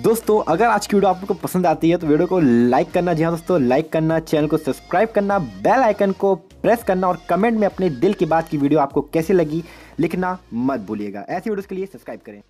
दोस्तों अगर आज की वीडियो आप लोग को पसंद आती है तो वीडियो को लाइक करना जी हाँ दोस्तों लाइक करना चैनल को सब्सक्राइब करना बेल आइकन को प्रेस करना और कमेंट में अपने दिल की बात की वीडियो आपको कैसी लगी लिखना मत भूलिएगा ऐसी वीडियोस के लिए सब्सक्राइब करें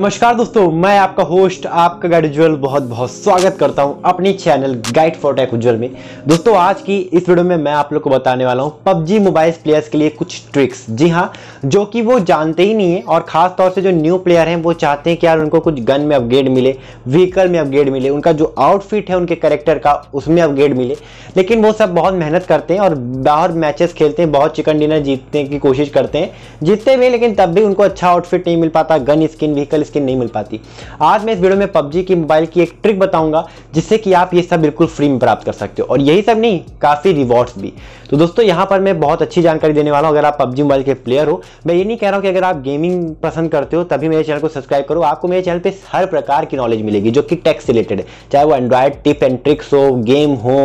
नमस्कार दोस्तों मैं आपका होस्ट आपका गाइड उज्ज्वल बहुत बहुत स्वागत करता हूं अपने channel guide for tech Ujjwal में दोस्तों आज की इस वीडियो में मैं आप लोग को बताने वाला हूं पबजी मोबाइल प्लेयर्स के लिए कुछ ट्रिक्स जी हां जो कि वो जानते ही नहीं है और खास तौर से जो न्यू प्लेयर हैं वो चाहते हैं कि यार उनको कुछ गन में अपग्रेड मिले व्हीकल में अपग्रेड मिले उनका जो आउटफिट है उनके करेक्टर का उसमें अपग्रेड मिले लेकिन वो सब बहुत मेहनत करते हैं और बाहर मैचेस खेलते हैं बहुत चिकन डिनर जीतने की कोशिश करते हैं जीतते भी लेकिन तब भी उनको अच्छा आउटफिट नहीं मिल पाता gun skin vehicle natural skin नहीं मिल पाती आज मैं इस वीडियो में पबजी की मोबाइल की एक ट्रिक बताऊंगा जिससे कि आप ये सब बिल्कुल फ्री में प्राप्त कर सकते हो और यही सब नहीं काफ़ी रिवॉर्ड्स भी तो दोस्तों यहाँ पर मैं बहुत अच्छी जानकारी देने वाला हूँ अगर आप पबजी मोबाइल के प्लेयर हो मैं ये नहीं कह रहा हूँ कि अगर आप गेमिंग पसंद करते हो तभी मेरे चैनल को सब्सक्राइब करो आपको मेरे चैनल पर हर प्रकार की नॉलेज मिलेगी जो कि टेक्स रिलेटेड है चाहे वो एंड्रॉयड टिप एंड ट्रिक्स हो गेम हो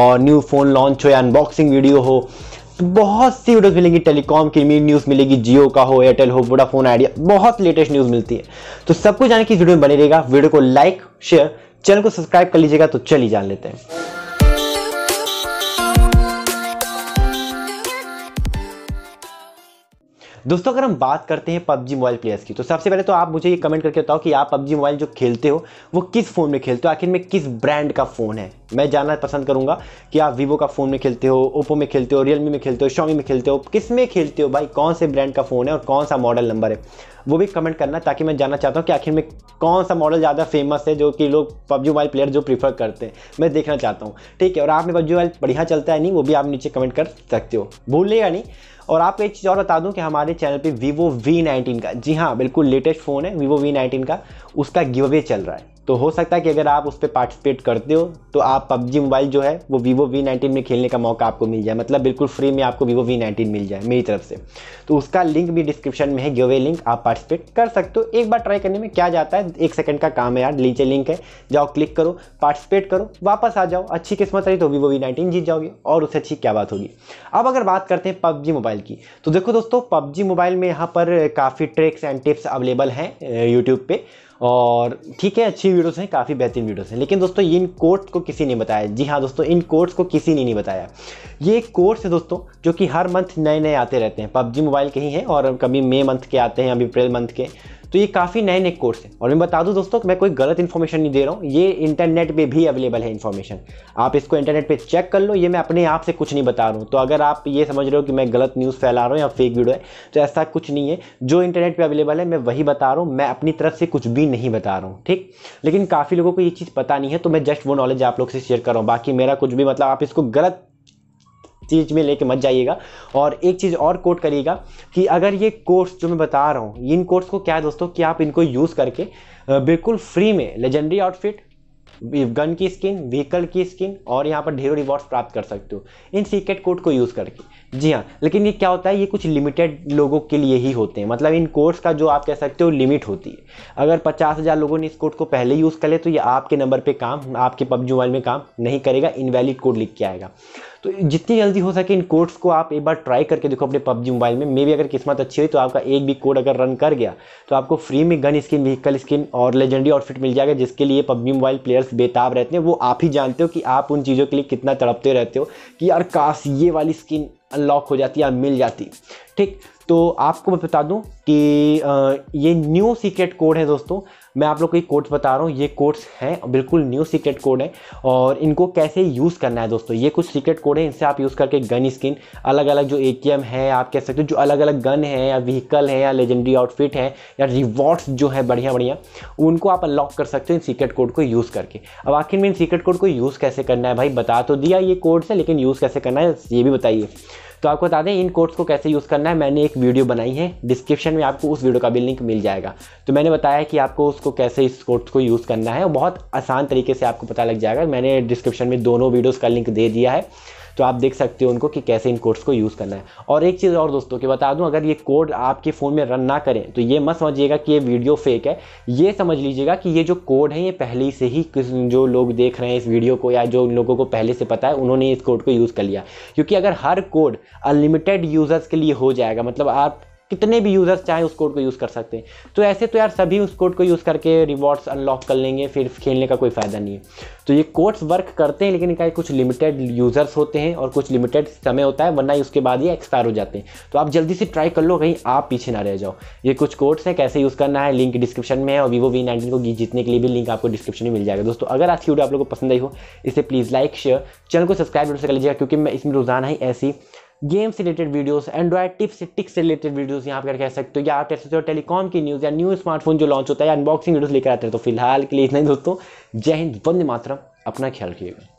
और न्यू फ़ोन लॉन्च हो या अनबॉक्सिंग वीडियो हो बहुत सी वीडियोस मिलेंगी टेलीकॉम की न्यूज़ मिलेगी जियो का हो एयरटेल हो वोडाफोन आइडिया बहुत लेटेस्ट न्यूज़ मिलती है तो सब कुछ जाने की वीडियो में बने रहेगा वीडियो को लाइक शेयर चैनल को सब्सक्राइब कर लीजिएगा तो चलिए जान लेते हैं दोस्तों अगर हम बात करते हैं पबजी मोबाइल प्लेयर्स की तो सबसे पहले तो आप मुझे ये कमेंट करके बताओ कि आप पबजी मोबाइल जो खेलते हो वो किस फ़ोन में खेलते हो आखिर में किस ब्रांड का फ़ोन है मैं जानना पसंद करूँगा कि आप वीवो का फ़ोन में खेलते हो ओप्पो में खेलते हो रियलमी में खेलते हो शॉमी में खेलते हो किस में खेलते हो भाई कौन से ब्रांड का फ़ोन है और कौन सा मॉडल नंबर है वो भी कमेंट करना ताकि मैं जानना चाहता हूँ कि आखिर में कौन सा मॉडल ज़्यादा फेमस है जो कि लोग पबजी मोबाइल प्लेयर जो प्रीफर करते हैं मैं देखना चाहता हूँ ठीक है और आप में पबजी मोबाइल बढ़िया चलता है नहीं वो भी आप नीचे कमेंट कर सकते हो भूलिएगा नहीं और आपको एक चीज़ और बता दूं कि हमारे चैनल पे वीवो वी नाइनटीन का जी हाँ बिल्कुल लेटेस्ट फ़ोन है Vivo वी नाइनटीन का उसका गिव अवे चल रहा है तो हो सकता है कि अगर आप उस पर पार्टिसिपेट करते हो तो आप पबजी मोबाइल जो है वो वीवो वी नाइनटीन में खेलने का मौका आपको मिल जाए मतलब बिल्कुल फ्री में आपको वीवो वी नाइनटीन मिल जाए मेरी तरफ से तो उसका लिंक भी डिस्क्रिप्शन में है वे लिंक आप पार्टिसिपेट कर सकते हो एक बार ट्राई करने में क्या जाता है एक सेकंड का काम है यार नीचे लिंक है जाओ क्लिक करो पार्टिसिपेट करो वापस आ जाओ अच्छी किस्मत रही तो वीवो वी नाइनटीन जीत जाओगे और उससे अच्छी क्या बात होगी अब अगर बात करते हैं पबजी मोबाइल की तो देखो दोस्तों पबजी मोबाइल में यहाँ पर काफ़ी ट्रिक्स एंड टिप्स अवेलेबल हैं यूट्यूब पर और ठीक है अच्छी वीडियोस हैं काफ़ी बेहतरीन वीडियोस हैं लेकिन दोस्तों इन कोर्ट्स को किसी ने बताया जी हाँ दोस्तों इन कोर्ट्स को किसी ने नहीं बताया ये एक कोर्स है दोस्तों जो कि हर मंथ नए नए आते रहते हैं पबजी मोबाइल के ही हैं और कभी मई मंथ के आते हैं अभी अप्रैल मंथ के तो ये काफ़ी नए नए कोर्स है और मैं बता दूँ दोस्तों मैं कोई गलत इन्फॉर्मेशन नहीं दे रहा हूँ ये इंटरनेट पे भी अवेलेबल है इन्फॉर्मेशन आप इसको इंटरनेट पे चेक कर लो ये मैं अपने आप से कुछ नहीं बता रहा हूँ तो अगर आप ये समझ रहे हो कि मैं गलत न्यूज़ फैला रहा हूँ या फेक वीडियो है तो ऐसा कुछ नहीं है जो इंटरनेट पर अवेलेबल है मैं वही बता रहा हूँ मैं अपनी तरफ से कुछ भी नहीं बता रहा हूँ ठीक लेकिन काफ़ी लोगों को ये चीज़ पता नहीं है तो मैं जस्ट वो नॉलेज आप लोग से शेयर कर रहा हूँ बाकी मेरा कुछ भी मतलब आप इसको गलत चीज़ में लेके मत जाइएगा और एक चीज़ और कोट करिएगा कि अगर ये कोर्स जो मैं बता रहा हूँ इन कोर्स को क्या है दोस्तों कि आप इनको यूज़ करके बिल्कुल फ्री में लेजेंडरी आउटफिट गन की स्किन व्हीकल की स्किन और यहाँ पर ढेरों रिवॉर्ड्स प्राप्त कर सकते हो इन सीक्रेट कोड को यूज़ करके जी हाँ लेकिन ये क्या होता है ये कुछ लिमिटेड लोगों के लिए ही होते हैं मतलब इन कोर्स का जो आप कह सकते हो लिमिट होती है अगर पचास हज़ार लोगों ने इस कोड को पहले यूज़ कर ले तो ये आपके नंबर पर काम आपके पबजी मोबाइल में काम नहीं करेगा इनवैलिड कोड लिख के आएगा तो जितनी जल्दी हो सके इन कोड्स को आप एक बार ट्राई करके देखो अपने पबजी मोबाइल में मे भी अगर किस्मत अच्छी हुई तो आपका एक भी कोड अगर रन कर गया तो आपको फ्री में गन स्किन व्हीकल स्किन और लेजेंडरी आउटफिट मिल जाएगा जिसके लिए पबजी मोबाइल प्लेयर्स बेताब रहते हैं वो आप ही जानते हो कि आप उन चीज़ों के लिए कितना तड़पते रहते हो कि यार काश ये वाली स्किन अनलॉक हो जाती या मिल जाती ठीक तो आपको मैं बता दूं कि ये न्यू सीक्रेट कोड है दोस्तों मैं आप लोग को ये कोड्स बता रहा हूँ ये कोड्स हैं बिल्कुल न्यू सीक्रेट कोड है और इनको कैसे यूज़ करना है दोस्तों ये कुछ सीक्रेट कोड है इनसे आप यूज़ करके गन स्किन अलग अलग जो ए है आप कह सकते हो जो अलग अलग गन है या व्हीकल है या लेजेंडरी आउटफिट है या रिवॉर्ड्स जो है बढ़िया बढ़िया उनको आप अनलॉक कर सकते हो इन सीक्रेट कोड को यूज़ करके अब आखिर में इन सीक्रेट कोड को यूज़ कैसे करना है भाई बता तो दिया ये कोड्स है लेकिन यूज़ कैसे करना है ये भी बताइए तो आपको बता दें इन कोड्स को कैसे यूज़ करना है मैंने एक वीडियो बनाई है डिस्क्रिप्शन में आपको उस वीडियो का भी लिंक मिल जाएगा तो मैंने बताया कि आपको उसको कैसे इस कोड्स को यूज़ करना है और बहुत आसान तरीके से आपको पता लग जाएगा मैंने डिस्क्रिप्शन में दोनों वीडियोज़ का लिंक दे दिया है तो आप देख सकते हो उनको कि कैसे इन कोड्स को यूज़ करना है और एक चीज़ और दोस्तों की बता दूँ अगर ये कोड आपके फ़ोन में रन ना करें तो ये मत समझिएगा कि ये वीडियो फेक है ये समझ लीजिएगा कि ये जो कोड है ये पहले से ही जो लोग देख रहे हैं इस वीडियो को या जो लोगों को पहले से पता है उन्होंने इस कोड को यूज़ कर लिया क्योंकि अगर हर कोड अनलिमिटेड यूज़र्स के लिए हो जाएगा मतलब आप कितने भी यूज़र्स चाहे उस कोड को यूज़ कर सकते हैं तो ऐसे तो यार सभी उस कोड को यूज़ करके रिवॉर्ड्स अनलॉक कर लेंगे फिर खेलने का कोई फ़ायदा नहीं है तो ये कोड्स वर्क करते हैं लेकिन इनका कुछ लिमिटेड यूज़र्स होते हैं और कुछ लिमिटेड समय होता है वरना ही उसके बाद ये एक्सपायर हो जाते हैं तो आप जल्दी से ट्राई कर लो कहीं आप पीछे ना रह जाओ ये कुछ कोड्स हैं कैसे यूज़ करना है लिंक डिस्क्रिप्शन में है और वीवो वी नाइनटीन को जीतने के लिए भी लिंक आपको डिस्क्रिप्शन में मिल जाएगा दोस्तों अगर आज की वीडियो आप लोग को पसंद आई हो इसे प्लीज़ लाइक शेयर चैनल को सब्सक्राइब जरूर से कर लीजिएगा क्योंकि मैं इसमें रोज़ाना ही ऐसी games related videos Android tips tricks से रिलेटेड वीडियोस यहाँ पर कह सकते हो या आप कह सकते हो तो टेलीकॉम की न्यूज़ या न्यू स्मार्टफोन जो लॉन्च होता है या अनबॉक्सिंग वीडियोस लेकर आते हैं तो फिलहाल के लिए इतना ही दोस्तों जय हिंद वंदे मातरम अपना ख्याल रखिएगा